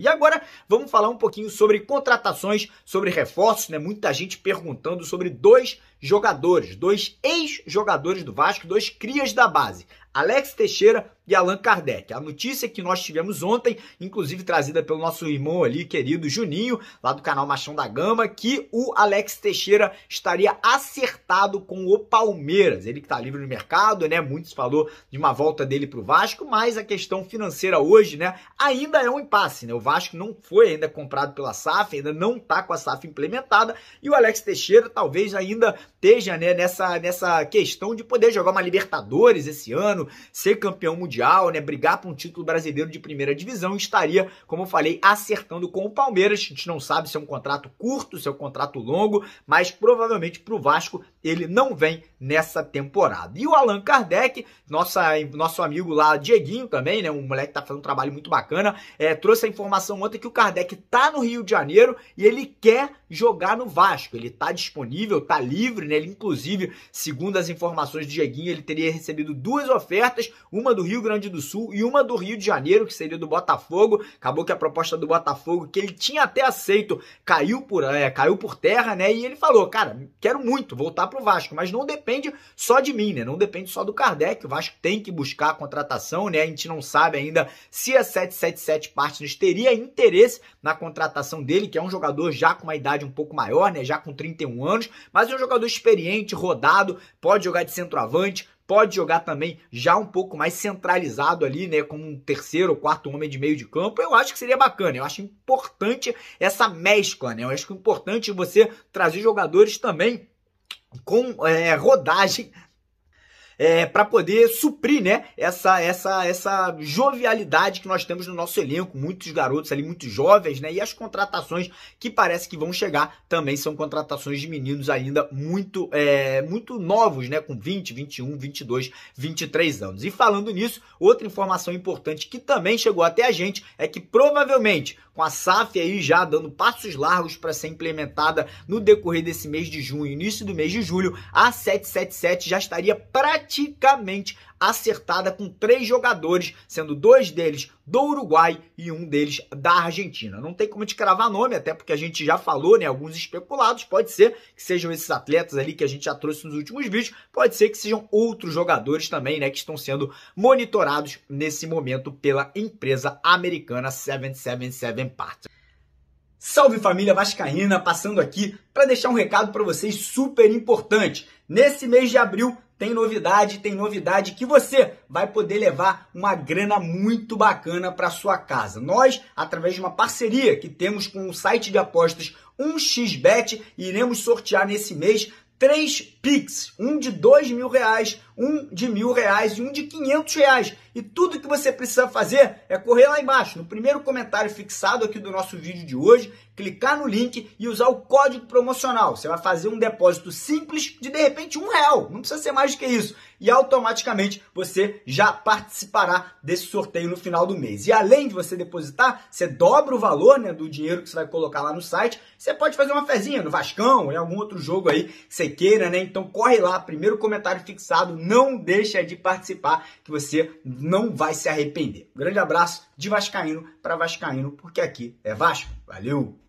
E agora vamos falar um pouquinho sobre contratações, sobre reforços, né? Muita gente perguntando sobre dois jogadores, dois ex-jogadores do Vasco, dois crias da base. Alex Teixeira, e Allan Kardec. A notícia que nós tivemos ontem, inclusive trazida pelo nosso irmão ali, querido Juninho, lá do canal Machão da Gama, que o Alex Teixeira estaria acertado com o Palmeiras. Ele que está livre no mercado, né? Muitos falou de uma volta dele para o Vasco, mas a questão financeira hoje, né, ainda é um impasse, né? O Vasco não foi ainda comprado pela SAF, ainda não tá com a SAF implementada, e o Alex Teixeira talvez ainda esteja, né, nessa, nessa questão de poder jogar uma Libertadores esse ano, ser campeão mundial Mundial, né? Brigar por um título brasileiro de primeira divisão. Estaria, como eu falei, acertando com o Palmeiras. A gente não sabe se é um contrato curto, se é um contrato longo, mas provavelmente para o Vasco ele não vem nessa temporada. E o Allan Kardec, nossa, nosso amigo lá, Dieguinho também, né? Um moleque que tá fazendo um trabalho muito bacana, é, trouxe a informação ontem que o Kardec tá no Rio de Janeiro e ele quer jogar no Vasco. Ele tá disponível, tá livre, né? Ele, inclusive, segundo as informações do Dieguinho, ele teria recebido duas ofertas, uma do Rio Grande do Sul e uma do Rio de Janeiro, que seria do Botafogo. Acabou que a proposta do Botafogo, que ele tinha até aceito, caiu por, é, caiu por terra, né? E ele falou, cara, quero muito voltar pro Vasco, mas não depende só de mim, né? Não depende só do Kardec. O Vasco tem que buscar a contratação, né? A gente não sabe ainda se a 777 Partners teria interesse na contratação dele, que é um jogador já com uma idade um pouco maior, né? Já com 31 anos, mas é um jogador experiente, rodado, pode jogar de centroavante, pode jogar também já um pouco mais centralizado ali, né, como um terceiro ou quarto homem de meio de campo, eu acho que seria bacana. Eu acho importante essa mescla, né? Eu acho que é importante você trazer jogadores também com é, rodagem é, para poder suprir, né, essa, essa, essa jovialidade que nós temos no nosso elenco, muitos garotos ali, muito jovens, né, e as contratações que parece que vão chegar também são contratações de meninos ainda muito, é, muito novos, né, com 20, 21, 22, 23 anos. E falando nisso, outra informação importante que também chegou até a gente é que provavelmente com a SAF aí já dando passos largos para ser implementada no decorrer desse mês de junho, início do mês de julho, a 777 já estaria praticamente praticamente acertada com três jogadores, sendo dois deles do Uruguai e um deles da Argentina. Não tem como te cravar nome, até porque a gente já falou, né? Alguns especulados, pode ser que sejam esses atletas ali que a gente já trouxe nos últimos vídeos, pode ser que sejam outros jogadores também, né? Que estão sendo monitorados nesse momento pela empresa americana 777 Partners. Salve família Vascaína, passando aqui para deixar um recado para vocês super importante. Nesse mês de abril, tem novidade, tem novidade que você vai poder levar uma grana muito bacana para sua casa. Nós, através de uma parceria que temos com o site de apostas 1xbet, iremos sortear nesse mês três Pix, um de dois mil reais, um de mil reais e um de quinhentos reais. E tudo que você precisa fazer é correr lá embaixo, no primeiro comentário fixado aqui do nosso vídeo de hoje, clicar no link e usar o código promocional. Você vai fazer um depósito simples de de repente um real, não precisa ser mais do que isso. E automaticamente você já participará desse sorteio no final do mês. E além de você depositar, você dobra o valor né, do dinheiro que você vai colocar lá no site. Você pode fazer uma fezinha no Vascão em algum outro jogo aí que você queira, né? Então corre lá, primeiro comentário fixado não deixa de participar, que você não vai se arrepender. Um grande abraço de Vascaíno para Vascaíno, porque aqui é Vasco. Valeu!